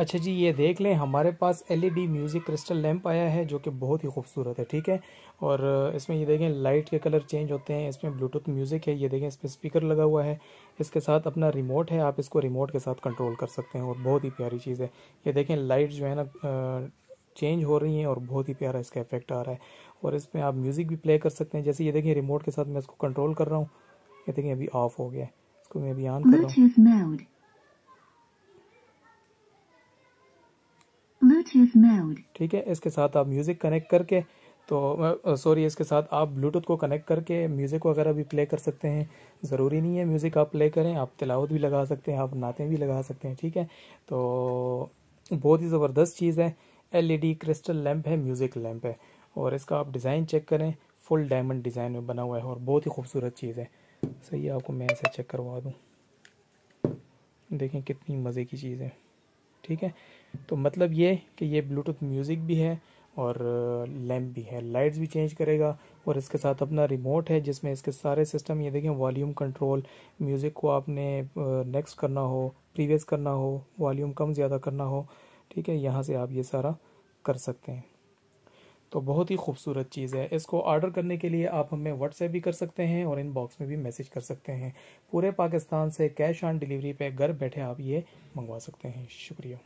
अच्छा जी ये देख लें हमारे पास एलईडी म्यूज़िक क्रिस्टल लैंप आया है जो कि बहुत ही खूबसूरत है ठीक है और इसमें ये देखें लाइट के कलर चेंज होते हैं इसमें ब्लूटूथ म्यूज़िक है ये देखें इस पर स्पीकर लगा हुआ है इसके साथ अपना रिमोट है आप इसको रिमोट के साथ कंट्रोल कर सकते हैं और बहुत ही प्यारी चीज़ है ये देखें लाइट जो है ना चेंज हो रही हैं और बहुत ही प्यारा इसका इफेक्ट आ रहा है और इसमें आप म्यूज़िक भी प्ले कर सकते हैं जैसे ये देखें रिमोट के साथ मैं इसको कंट्रोल कर रहा हूँ ये देखें अभी ऑफ हो गया है इसको मैं अभी ऑन कर रहा हूँ ठीक है इसके साथ आप म्यूज़िक कनेक्ट करके तो सॉरी इसके साथ आप ब्लूटूथ को कनेक्ट करके म्यूज़िक वगैरह भी प्ले कर सकते हैं ज़रूरी नहीं है म्यूज़िक आप प्ले करें आप तिलावत भी लगा सकते हैं आप नाते भी लगा सकते हैं ठीक है तो बहुत ही ज़बरदस्त चीज़ है एलईडी क्रिस्टल लैंप है म्यूज़िक लैंप है और इसका आप डिज़ाइन चेक करें फुल डायमंड डिज़ाइन में बना हुआ है और बहुत ही खूबसूरत चीज़ है सही आपको मैं ऐसे चेक करवा दूँ देखें कितनी मज़े की चीज़ है ठीक है तो मतलब ये कि ये ब्लूटूथ म्यूज़िक भी है और लैम्प uh, भी है लाइट्स भी चेंज करेगा और इसके साथ अपना रिमोट है जिसमें इसके सारे सिस्टम ये देखें वॉल्यूम कंट्रोल म्यूज़िक को आपने नेक्स्ट uh, करना हो प्रीवियस करना हो वॉल्यूम कम ज़्यादा करना हो ठीक है यहाँ से आप ये सारा कर सकते हैं तो बहुत ही खूबसूरत चीज़ है इसको ऑर्डर करने के लिए आप हमें व्हाट्सएप भी कर सकते हैं और इनबॉक्स में भी मैसेज कर सकते हैं पूरे पाकिस्तान से कैश ऑन डिलीवरी पे घर बैठे आप ये मंगवा सकते हैं शुक्रिया